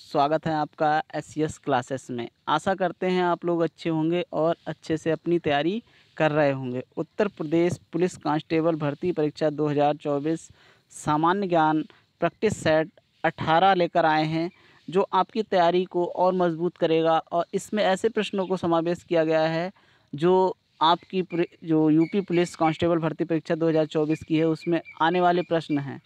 स्वागत है आपका एस एस क्लासेस में आशा करते हैं आप लोग अच्छे होंगे और अच्छे से अपनी तैयारी कर रहे होंगे उत्तर प्रदेश पुलिस कांस्टेबल भर्ती परीक्षा 2024 सामान्य ज्ञान प्रैक्टिस सेट 18 लेकर आए हैं जो आपकी तैयारी को और मजबूत करेगा और इसमें ऐसे प्रश्नों को समावेश किया गया है जो आपकी जो यूपी पुलिस कांस्टेबल भर्ती परीक्षा दो की है उसमें आने वाले प्रश्न हैं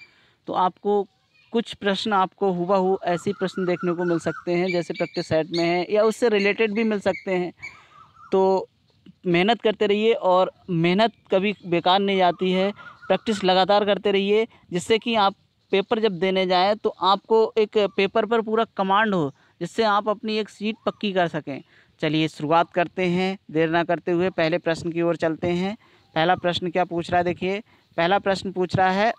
तो आपको कुछ प्रश्न आपको हुआ हु ऐसे प्रश्न देखने को मिल सकते हैं जैसे प्रैक्टिस सेट में है या उससे रिलेटेड भी मिल सकते हैं तो मेहनत करते रहिए और मेहनत कभी बेकार नहीं जाती है प्रैक्टिस लगातार करते रहिए जिससे कि आप पेपर जब देने जाएँ तो आपको एक पेपर पर पूरा कमांड हो जिससे आप अपनी एक सीट पक्की कर सकें चलिए शुरुआत करते हैं देर ना करते हुए पहले प्रश्न की ओर चलते हैं पहला प्रश्न क्या पूछ रहा है देखिए पहला प्रश्न पूछ रहा है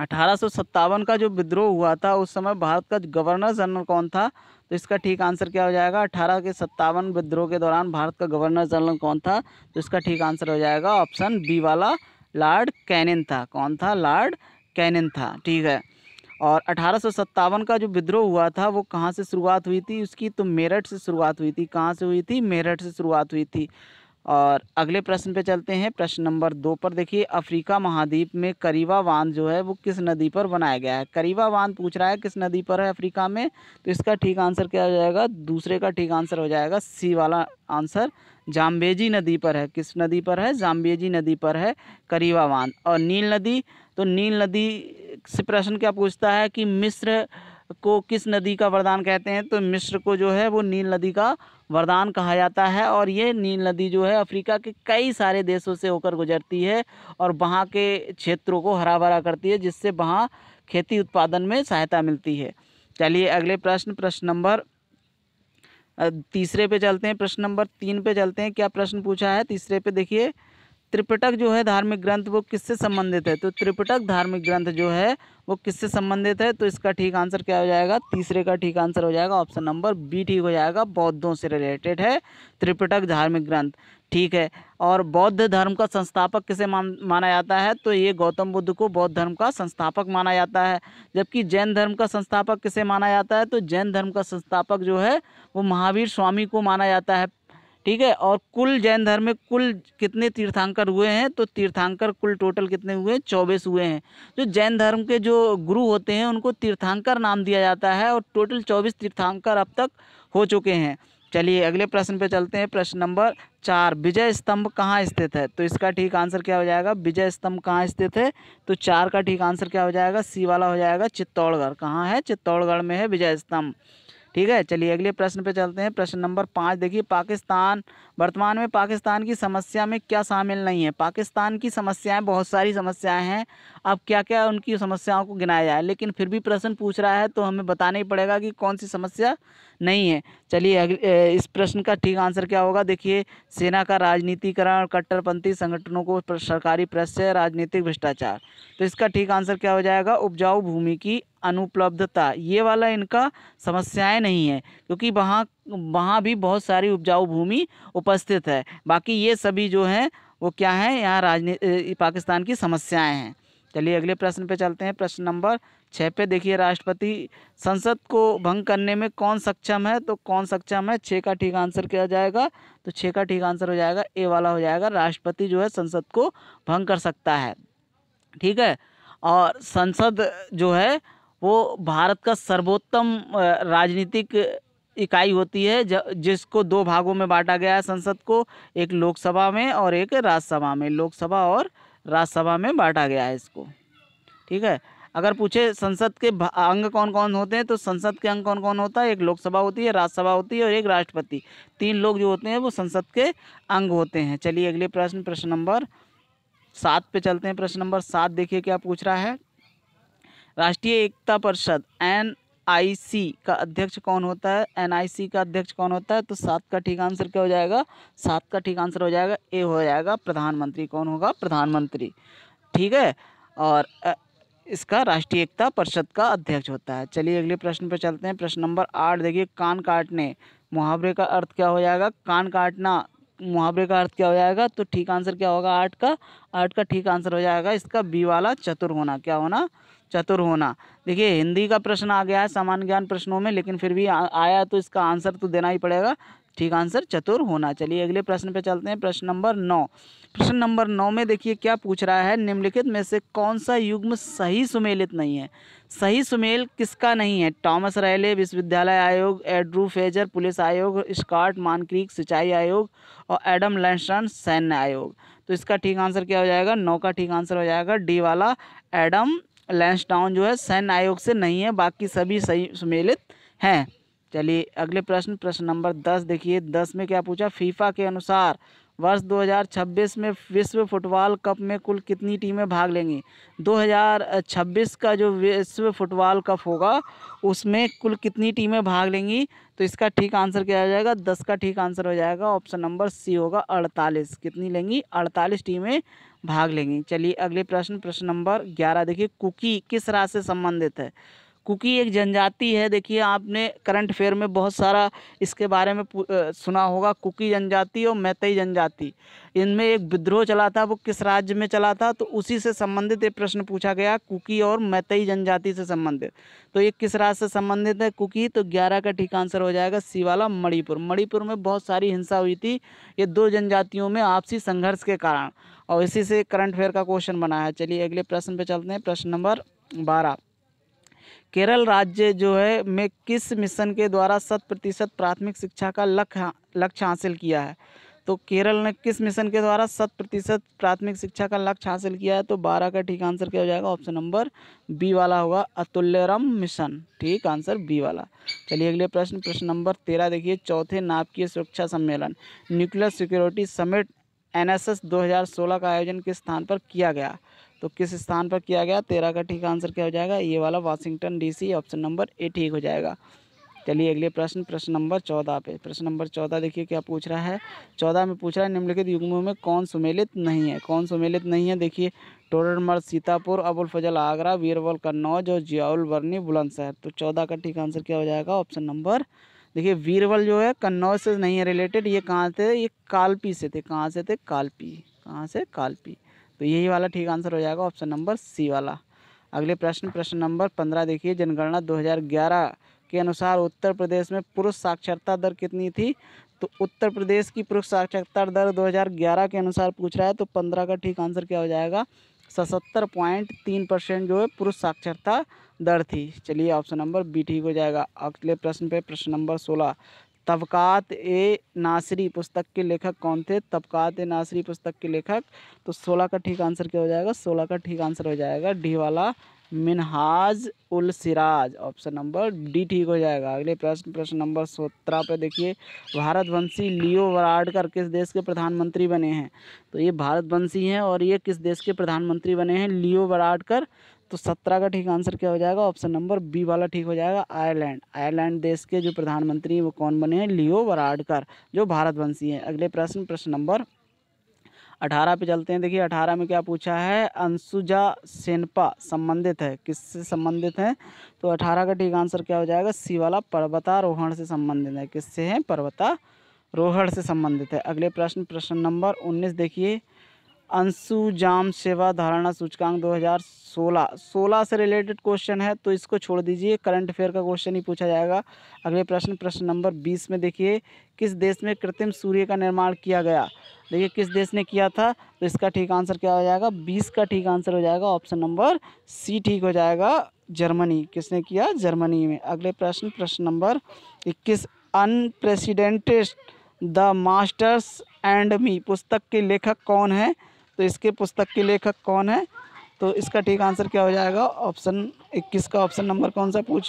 अठारह का जो विद्रोह हुआ था उस समय भारत का गवर्नर जनरल कौन था तो इसका ठीक आंसर क्या हो जाएगा अठारह के सत्तावन विद्रोह के दौरान भारत का गवर्नर जनरल कौन था तो इसका ठीक आंसर हो जाएगा ऑप्शन बी वाला लॉर्ड कैनिन था कौन था लॉर्ड कैनिन था ठीक है और अठारह का जो विद्रोह हुआ था वो कहाँ से शुरुआत हुई थी उसकी तो मेरठ से शुरुआत हुई थी कहाँ से हुई थी मेरठ से शुरुआत हुई थी और अगले प्रश्न पे चलते हैं प्रश्न नंबर दो पर देखिए अफ्रीका महाद्वीप में करीवा बांध जो है वो किस नदी पर बनाया गया है करीवा बांध पूछ रहा है किस नदी पर है अफ्रीका में तो इसका ठीक आंसर क्या हो जाएगा दूसरे का ठीक आंसर हो जाएगा सी वाला आंसर जाम्बेजी नदी पर है किस नदी पर है जाम्बेजी नदी पर है करीवा बांध और नील नदी तो नील नदी से प्रश्न क्या पूछता है कि मिस्र को किस नदी का वरदान कहते हैं तो मिस्र को जो है वो नील नदी का वरदान कहा जाता है और ये नील नदी जो है अफ्रीका के कई सारे देशों से होकर गुजरती है और वहाँ के क्षेत्रों को हरा भरा करती है जिससे वहाँ खेती उत्पादन में सहायता मिलती है चलिए अगले प्रश्न प्रश्न नंबर तीसरे पे चलते हैं प्रश्न नंबर तीन पे चलते हैं क्या प्रश्न पूछा है तीसरे पे देखिए त्रिपिटक जो है धार्मिक ग्रंथ वो किससे संबंधित है तो त्रिपिटक धार्मिक ग्रंथ जो है वो किससे संबंधित है तो इसका ठीक आंसर क्या हो जाएगा तीसरे का ठीक आंसर हो जाएगा ऑप्शन नंबर बी ठीक हो जाएगा बौद्धों से रिलेटेड है त्रिपिटक धार्मिक ग्रंथ ठीक है और बौद्ध धर्म का संस्थापक किसे मान माना जाता है तो ये गौतम बुद्ध को बौद्ध धर्म का संस्थापक माना जाता है जबकि जैन धर्म का संस्थापक किसे माना जाता है तो जैन धर्म का संस्थापक जो है वो महावीर स्वामी को माना जाता है ठीक है और कुल जैन धर्म में कुल कितने तीर्थांकर हुए हैं तो तीर्थांकर कुल टोटल कितने हुए हैं चौबीस हुए हैं जो तो जैन धर्म के जो गुरु होते हैं उनको तीर्थांकर नाम दिया जाता है और टोटल चौबीस तीर्थांकर अब तक हो चुके हैं चलिए अगले प्रश्न पे चलते हैं प्रश्न नंबर चार विजय स्तंभ कहाँ स्थित है तो इसका ठीक आंसर क्या हो जाएगा विजय स्तंभ कहाँ स्थित है तो चार का ठीक आंसर क्या हो जाएगा सी वाला हो जाएगा चित्तौड़गढ़ कहाँ है चित्तौड़गढ़ में है विजय स्तंभ ठीक है चलिए अगले प्रश्न पे चलते हैं प्रश्न नंबर पाँच देखिए पाकिस्तान वर्तमान में पाकिस्तान की समस्या में क्या शामिल नहीं है पाकिस्तान की समस्याएं बहुत सारी समस्याएं हैं अब क्या क्या उनकी समस्याओं को गिनाया जाए लेकिन फिर भी प्रश्न पूछ रहा है तो हमें बताना ही पड़ेगा कि कौन सी समस्या नहीं है चलिए इस प्रश्न का ठीक आंसर क्या होगा देखिए सेना का राजनीतिकरण और कट्टरपंथी संगठनों को सरकारी प्रश्न राजनीतिक भ्रष्टाचार तो इसका ठीक आंसर क्या हो जाएगा उपजाऊ भूमि की अनुपलब्धता ये वाला इनका समस्याएं नहीं है क्योंकि वहाँ वहाँ भी बहुत सारी उपजाऊ भूमि उपस्थित है बाकी ये सभी जो हैं वो क्या है यहाँ राजनीति पाकिस्तान की समस्याएं हैं चलिए अगले प्रश्न पे चलते हैं प्रश्न नंबर छः पे देखिए राष्ट्रपति संसद को भंग करने में कौन सक्षम है तो कौन सक्षम है छः का ठीक आंसर किया जाएगा तो छः का ठीक आंसर हो जाएगा ए वाला हो जाएगा राष्ट्रपति जो है संसद को भंग कर सकता है ठीक है और संसद जो है वो भारत का सर्वोत्तम राजनीतिक इकाई होती है जिसको दो भागों में बांटा गया है संसद को एक लोकसभा में और एक राज्यसभा में लोकसभा और राज्यसभा में बांटा गया है इसको ठीक है अगर पूछे संसद के अंग कौन कौन होते हैं तो संसद के अंग कौन कौन होता है एक लोकसभा होती है राज्यसभा होती है और एक राष्ट्रपति तीन लोग जो होते हैं वो संसद के अंग होते हैं चलिए अगले प्रश्न प्रश्न नंबर सात पे चलते हैं प्रश्न नंबर सात देखिए क्या पूछ रहा है राष्ट्रीय एकता परिषद एन आईसी का अध्यक्ष कौन होता है एनआईसी का अध्यक्ष कौन होता है तो सात का ठीक आंसर क्या हो जाएगा सात का ठीक आंसर हो जाएगा ए हो जाएगा प्रधानमंत्री कौन होगा प्रधानमंत्री ठीक है और इसका राष्ट्रीय एकता परिषद का अध्यक्ष होता है चलिए अगले प्रश्न पर चलते हैं प्रश्न नंबर आठ देखिए कान काटने मुहावरे का अर्थ क्या हो जाएगा कान काटना मुहावरे का अर्थ क्या हो जाएगा तो ठीक आंसर क्या होगा आठ का आठ का ठीक आंसर हो जाएगा इसका बी वाला चतुर होना क्या होना चतुर होना देखिए हिंदी का प्रश्न आ गया है सामान्य ज्ञान प्रश्नों में लेकिन फिर भी आ, आया तो इसका आंसर तो देना ही पड़ेगा ठीक आंसर चतुर होना चलिए अगले प्रश्न पे चलते हैं प्रश्न नंबर नौ प्रश्न नंबर नौ में देखिए क्या पूछ रहा है निम्नलिखित में से कौन सा युग्म सही सुमेलित नहीं है सही सुमेल किसका नहीं है टॉमस रैले विश्वविद्यालय आयोग एड्रू फेजर पुलिस आयोग स्कॉट मानक्रीक सिंचाई आयोग और एडम लैंडस्टन सैन्य आयोग तो इसका ठीक आंसर क्या हो जाएगा नौ का ठीक आंसर हो जाएगा डी वाला एडम लैंसडाउन जो है सैन्य आयोग से नहीं है बाकी सभी सही सम्मिलित हैं चलिए अगले प्रश्न प्रश्न नंबर दस देखिए दस में क्या पूछा फीफा के अनुसार वर्ष 2026 में विश्व फुटबॉल कप में कुल कितनी टीमें भाग लेंगी 2026 का जो विश्व फुटबॉल कप होगा उसमें कुल कितनी टीमें भाग लेंगी तो इसका ठीक आंसर क्या हो जाएगा दस का ठीक आंसर हो जाएगा ऑप्शन नंबर सी होगा अड़तालीस कितनी लेंगी अड़तालीस टीमें भाग लेंगी चलिए अगले प्रश्न प्रश्न नंबर ग्यारह देखिए कुकी किस राज्य से संबंधित है कुकी एक जनजाति है देखिए आपने करंट अफेयर में बहुत सारा इसके बारे में सुना होगा कुकी जनजाति और मैतई जनजाति इनमें एक विद्रोह चला था वो किस राज्य में चला था तो उसी से संबंधित एक प्रश्न पूछा गया कुकी और मैतई जनजाति से संबंधित तो ये किस राज्य से संबंधित है कुकी तो ग्यारह का ठीक आंसर हो जाएगा सीवाला मणिपुर मणिपुर में बहुत सारी हिंसा हुई थी ये दो जनजातियों में आपसी संघर्ष के कारण और इसी से करंट अफेयर का क्वेश्चन बना है चलिए अगले प्रश्न पे चलते हैं प्रश्न नंबर बारह केरल राज्य जो है में किस मिशन के द्वारा शत प्रतिशत प्राथमिक शिक्षा का लक्ष्य लक्ष्य हासिल किया है तो केरल ने किस मिशन के द्वारा शत प्रतिशत प्राथमिक शिक्षा का लक्ष्य हासिल किया है तो बारह का ठीक आंसर क्या हो जाएगा ऑप्शन नंबर बी वाला होगा अतुल्यरम मिशन ठीक आंसर बी वाला चलिए अगले प्रश्न प्रश्न नंबर तेरह देखिए चौथे नाभिकीय सुरक्षा सम्मेलन nuclear security summit N S का आयोजन किस स्थान पर किया गया तो किस स्थान पर किया गया तेरह का ठीक आंसर क्या हो जाएगा ये वाला Washington DC option number A ठीक हो जाएगा चलिए अगले प्रश्न प्रश्न नंबर चौदह पे प्रश्न नंबर चौदह देखिए क्या पूछ रहा है चौदह में पूछ रहा है निम्नलिखित युग्मों में कौन सुमेलित नहीं है कौन सुमेलित नहीं है देखिए टोडरमर सीतापुर अबुल फजल आगरा वीरबल कन्नौज और जियाउल बर्नी बुलंदशहर तो चौदह का ठीक आंसर क्या हो जाएगा ऑप्शन नंबर देखिए वीरबल जो है कन्नौज से नहीं है रिलेटेड ये कहाँ से ये कालपी से थे कहाँ से थे कालपी कहाँ से कालपी तो यही वाला ठीक आंसर हो जाएगा ऑप्शन नंबर सी वाला अगले प्रश्न प्रश्न नंबर पंद्रह देखिए जनगणना ग्यारह के अनुसार उत्तर प्रदेश में पुरुष साक्षरता दर कितनी थी तो उत्तर प्रदेश की पुरुष साक्षरता दर 2011 के अनुसार पूछ रहा है तो 15 का ठीक आंसर क्या हो जाएगा सतहत्तर पॉइंट तीन परसेंट जो है पुरुष साक्षरता दर थी चलिए ऑप्शन नंबर बी ठीक हो जाएगा अगले प्रश्न पे प्रश्न नंबर सोलह तबक़ात ए नासरी पुस्तक के लेखक कौन थे तबक़ात ए नासरी पुस्तक के लेखक तो सोलह का ठीक आंसर क्या हो जाएगा सोलह का ठीक आंसर हो जाएगा डी वाला Minhaj ul Siraj option number D ठीक हो जाएगा अगले प्रश्न प्रश्न नंबर सत्रह पे देखिए भारतवंशी लियो वराडकर किस देश के प्रधानमंत्री बने हैं तो ये भारतवंशी हैं और ये किस देश के प्रधानमंत्री बने हैं लियो वराडकर तो सत्रह का ठीक आंसर क्या हो जाएगा ऑप्शन नंबर बी वाला ठीक हो जाएगा आयरलैंड आयरलैंड देश के जो प्रधानमंत्री हैं वो कौन बने हैं लियो बराडकर जो भारतवंशी हैं अगले प्रश्न प्रश्न नंबर अठारह पे चलते हैं देखिए अठारह में क्या पूछा है अंशुजा सेनपा संबंधित है किससे संबंधित है तो अठारह का ठीक आंसर क्या हो जाएगा सी वाला पर्वतारोहण से संबंधित है किससे है पर्वतारोहण से संबंधित है अगले प्रश्न प्रश्न नंबर उन्नीस देखिए अंशु जाम सेवा धारणा सूचकांक 2016 16 से रिलेटेड क्वेश्चन है तो इसको छोड़ दीजिए करंट अफेयर का क्वेश्चन ही पूछा जाएगा अगले प्रश्न प्रश्न नंबर 20 में देखिए किस देश में कृत्रिम सूर्य का निर्माण किया गया देखिए किस देश ने किया था तो इसका ठीक आंसर क्या हो जाएगा बीस का ठीक आंसर हो जाएगा ऑप्शन नंबर सी ठीक हो जाएगा जर्मनी किसने किया जर्मनी में अगले प्रश्न प्रश्न नंबर इक्कीस unprecedented the masters and me पुस्तक के लेखक कौन है तो इसके पुस्तक के लेखक कौन है तो इसका ठीक आंसर क्या हो जाएगा ऑप्शन इक्कीस का ऑप्शन नंबर कौन सा पूछ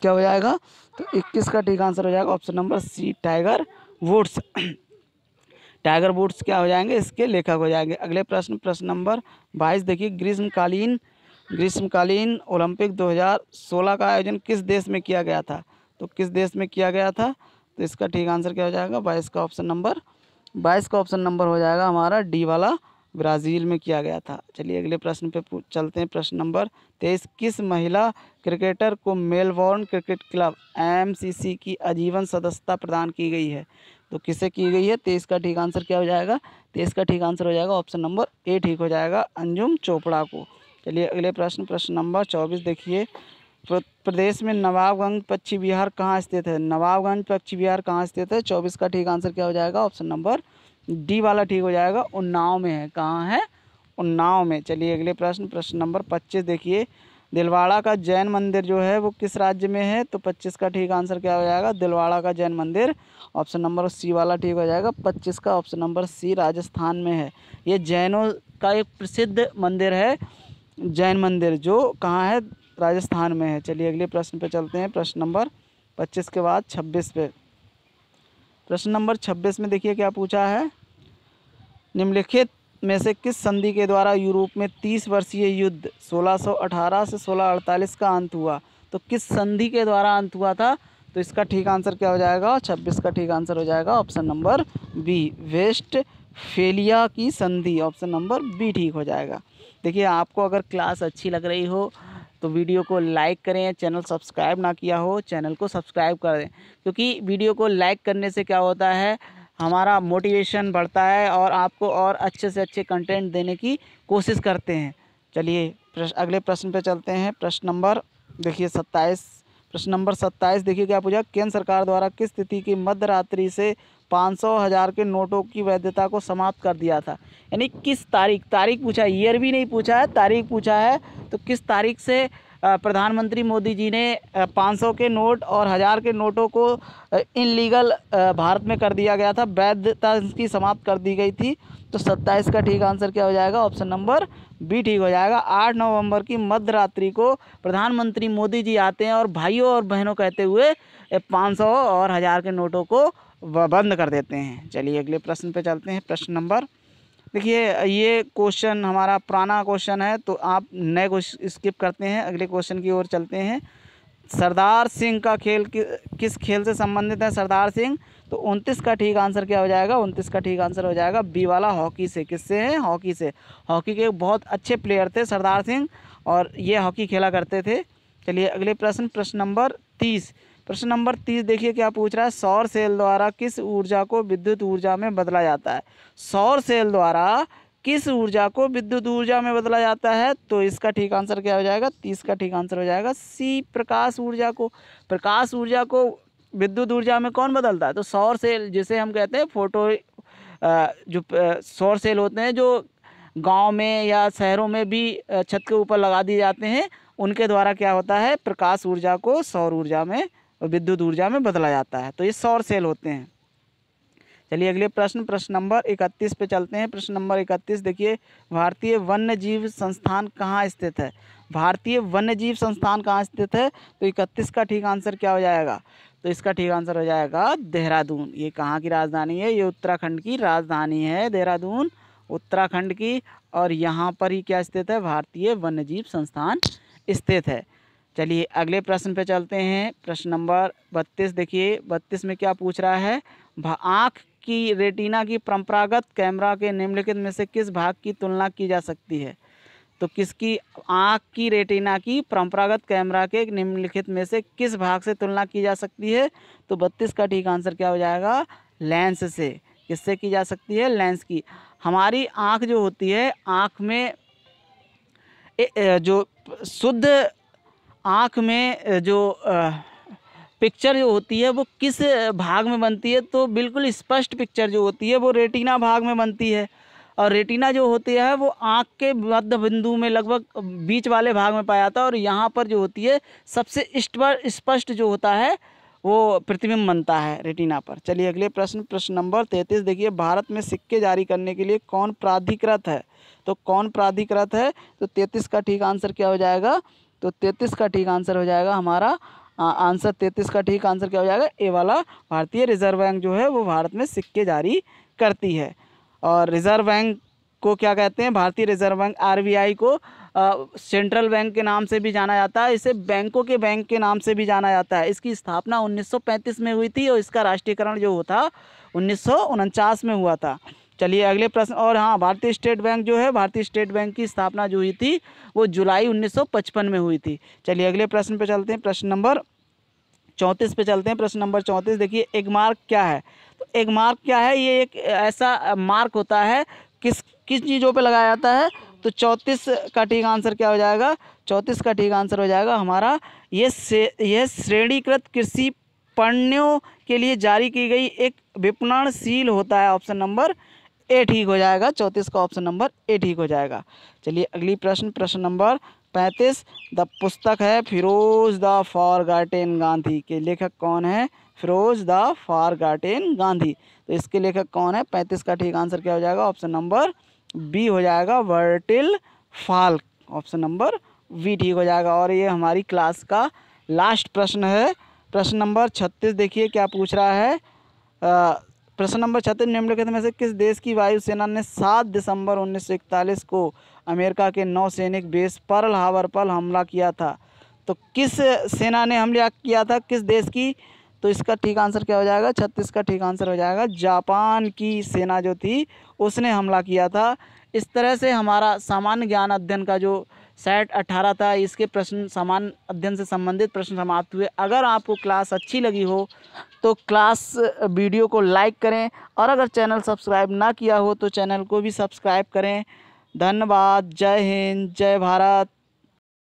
क्या हो जाएगा तो इक्कीस का ठीक आंसर हो जाएगा option number C Tiger Woods Tiger Woods क्या हो जाएंगे इसके लेखक हो जाएंगे अगले प्रश्न प्रश्न नंबर बाईस देखिए ग्रीष्मकालीन ग्रीष्मकालीन ओलंपिक 2016 का आयोजन किस देश में किया गया था तो किस देश में किया गया था तो इसका ठीक आंसर क्या हो जाएगा बाईस का ऑप्शन नंबर बाईस का ऑप्शन नंबर हो जाएगा हमारा डी वाला ब्राज़ील में किया गया था चलिए अगले प्रश्न पे चलते हैं प्रश्न नंबर तेईस किस महिला क्रिकेटर को मेलबॉर्न क्रिकेट क्लब एम की आजीवन सदस्यता प्रदान की गई है तो किसे की गई है तेईस का ठीक आंसर क्या हो जाएगा तेईस का ठीक आंसर हो जाएगा ऑप्शन नंबर ए ठीक हो जाएगा अंजुम चोपड़ा को चलिए अगले प्रश्न प्रश्न नंबर चौबीस देखिए प्रदेश में नवाबगंज पक्षी विहार कहाँ स्थित है नवाबगंज पक्षी विहार कहाँ स्थित है चौबीस का ठीक आंसर क्या हो जाएगा ऑप्शन नंबर डी वाला ठीक हो जाएगा उन्नाव में है कहाँ है उन्नाव में चलिए अगले प्रश्न प्रश्न नंबर पच्चीस देखिए दिलवाड़ा का जैन मंदिर जो है वो किस राज्य में है तो पच्चीस का ठीक आंसर क्या हो जाएगा दिलवाड़ा का जैन मंदिर ऑप्शन नंबर सी वाला ठीक हो जाएगा पच्चीस का ऑप्शन नंबर सी राजस्थान में है ये जैनों का एक प्रसिद्ध मंदिर है जैन मंदिर जो कहाँ है राजस्थान में है चलिए अगले प्रश्न पे चलते हैं प्रश्न नंबर पच्चीस के बाद छब्बीस पे प्रश्न नंबर छब्बीस में देखिए क्या पूछा है निम्नलिखित में से किस संधि के द्वारा यूरोप में तीस वर्षीय युद्ध 1618 से 1648 का अंत हुआ तो किस संधि के द्वारा अंत हुआ था तो इसका ठीक आंसर क्या हो जाएगा छब्बीस का ठीक आंसर हो जाएगा option number B Westphalia की संधि ऑप्शन नंबर बी ठीक हो जाएगा देखिए आपको अगर क्लास अच्छी लग रही हो तो वीडियो को लाइक करें चैनल सब्सक्राइब ना किया हो चैनल को सब्सक्राइब कर दें क्योंकि वीडियो को लाइक करने से क्या होता है हमारा मोटिवेशन बढ़ता है और आपको और अच्छे से अच्छे कंटेंट देने की कोशिश करते हैं चलिए प्रश्न अगले प्रश्न पर चलते हैं प्रश्न नंबर देखिए सत्ताईस प्रश्न नंबर सत्ताईस देखिए क्या पूछा केंद्र सरकार द्वारा किस तिथि की मध्य रात्रि से पाँच सौ हज़ार के नोटों की वैधता को समाप्त कर दिया था यानी किस तारीख तारीख पूछा ईयर भी नहीं पूछा है तारीख पूछा है तो किस तारीख से प्रधानमंत्री मोदी जी ने 500 के नोट और हज़ार के नोटों को इनलीगल भारत में कर दिया गया था वैधता इसकी समाप्त कर दी गई थी तो 27 का ठीक आंसर क्या हो जाएगा ऑप्शन नंबर बी ठीक हो जाएगा 8 नवंबर की मध्य रात्रि को प्रधानमंत्री मोदी जी आते हैं और भाइयों और बहनों कहते हुए 500 और हज़ार के नोटों को वह बंद कर देते हैं चलिए अगले प्रश्न पे चलते हैं प्रश्न नंबर देखिए ये क्वेश्चन हमारा पुराना क्वेश्चन है तो आप नए क्वेश्चन स्किप करते हैं अगले क्वेश्चन की ओर चलते हैं सरदार सिंह का खेल कि, किस खेल से संबंधित है सरदार सिंह तो उनतीस का ठीक आंसर क्या हो जाएगा उनतीस का ठीक आंसर हो जाएगा बी वाला हॉकी से किससे है हॉकी से हॉकी के बहुत अच्छे प्लेयर थे सरदार सिंह और ये हॉकी खेला करते थे चलिए अगले प्रश्न प्रश्न नंबर तीस प्रश्न नंबर तीस देखिए क्या पूछ रहा है सौर सेल द्वारा किस ऊर्जा को विद्युत ऊर्जा में बदला जाता है सौर सेल द्वारा किस ऊर्जा को विद्युत ऊर्जा में बदला जाता है तो इसका ठीक आंसर क्या हो जाएगा तीस का ठीक आंसर हो जाएगा सी प्रकाश ऊर्जा को प्रकाश ऊर्जा को विद्युत ऊर्जा में कौन बदलता है तो सौर सेल जिसे हम कहते हैं फोटो जो सौर सेल होते हैं जो गांव में या शहरों में भी छत के ऊपर लगा दिए जाते हैं उनके द्वारा क्या होता है प्रकाश ऊर्जा को सौर ऊर्जा में और विद्युत ऊर्जा में बदला जाता है तो ये सौर सेल होते हैं चलिए अगले प्रश्न प्रश्न नंबर इकतीस पे चलते हैं प्रश्न नंबर इकतीस देखिए भारतीय वन्य जीव संस्थान कहाँ स्थित है भारतीय वन्य जीव संस्थान कहाँ स्थित है तो इकतीस का ठीक आंसर क्या हो जाएगा तो इसका ठीक आंसर हो जाएगा देहरादून ये कहाँ की राजधानी है ये उत्तराखंड की राजधानी है देहरादून उत्तराखंड की और यहाँ पर ही क्या स्थित है भारतीय वन्य जीव संस्थान स्थित है चलिए अगले प्रश्न पे चलते हैं प्रश्न नंबर बत्तीस देखिए बत्तीस में क्या पूछ रहा है आँख की रेटिना की परंपरागत कैमरा के निम्नलिखित में से किस भाग की तुलना की जा सकती है तो किसकी आँख की रेटिना की परंपरागत कैमरा के निम्नलिखित में से किस भाग से तुलना की जा सकती है तो बत्तीस का ठीक आंसर क्या हो जाएगा लेंस से किससे की जा सकती है लेंस की हमारी आँख जो होती है आँख में ए, ए, जो शुद्ध आँख में जो पिक्चर जो होती है वो किस भाग में बनती है तो बिल्कुल स्पष्ट पिक्चर जो होती है वो रेटिना भाग में बनती है और रेटिना जो होती है वो आँख के मध्य बिंदु में लगभग बीच वाले भाग में पाया जाता है और यहाँ पर जो होती है सबसे स्पष्ट जो होता है वो प्रतिबिंब बनता है रेटिना पर चलिए अगले प्रश्न प्रश्न नंबर तैंतीस देखिए भारत में सिक्के जारी करने के लिए कौन प्राधिकृत है तो कौन प्राधिकृत है तो तैंतीस का ठीक आंसर क्या हो जाएगा तो तैंतीस का ठीक आंसर हो जाएगा हमारा आंसर तैंतीस का ठीक आंसर क्या हो जाएगा ए वाला भारतीय रिजर्व बैंक जो है वो भारत में सिक्के जारी करती है और रिजर्व बैंक को क्या कहते हैं भारतीय रिजर्व बैंक आरबीआई को सेंट्रल बैंक के नाम से भी जाना जाता है इसे बैंकों के बैंक के नाम से भी जाना जाता है इसकी स्थापना 1935 में हुई थी और इसका राष्ट्रीयकरण जो होता उन्नीस में हुआ था चलिए अगले प्रश्न और हाँ भारतीय स्टेट बैंक जो है भारतीय स्टेट बैंक की स्थापना जो हुई थी वो जुलाई 1955 में हुई थी चलिए अगले प्रश्न पे चलते हैं प्रश्न नंबर चौंतीस पे चलते हैं प्रश्न नंबर चौंतीस देखिए एक मार्क क्या है तो एक मार्क क्या है ये एक ऐसा मार्क होता है किस किस चीज़ों पर लगाया जाता है तो चौंतीस का ठीक आंसर क्या हो जाएगा चौंतीस का ठीक आंसर हो जाएगा हमारा ये यह श्रेणीकृत कृषि पण्यों के लिए जारी की गई एक विपणनशील होता है ऑप्शन नंबर ए ठीक हो जाएगा चौंतीस का ऑप्शन नंबर ए ठीक हो जाएगा चलिए अगली प्रश्न प्रश्न नंबर पैंतीस द पुस्तक है Feroze the forgotten Gandhi के लेखक कौन है Feroze the forgotten Gandhi तो इसके लेखक कौन है पैंतीस का ठीक आंसर क्या हो जाएगा ऑप्शन नंबर बी हो जाएगा Bertil Falk option number B ठीक हो जाएगा और ये हमारी क्लास का लास्ट प्रश्न है प्रश्न नंबर छत्तीस देखिए क्या पूछ रहा है प्रश्न नंबर छत्तीस तो निम्नलिखित में से किस देश की वायुसेना ने सात दिसंबर इकतालीस को अमेरिका के नौसैनिक बेस पर्ल हावर पर हमला किया था तो किस सेना ने हमला किया था किस देश की तो इसका ठीक आंसर क्या हो जाएगा छत्तीस का ठीक आंसर हो जाएगा जापान की सेना जो थी उसने हमला किया था इस तरह से हमारा सामान्य ज्ञान अध्ययन का जो सेट अट्ठारह था इसके प्रश्न समान अध्ययन से संबंधित प्रश्न समाप्त हुए अगर आपको क्लास अच्छी लगी हो तो क्लास वीडियो को लाइक करें और अगर चैनल सब्सक्राइब ना किया हो तो चैनल को भी सब्सक्राइब करें धन्यवाद जय हिंद जय भारत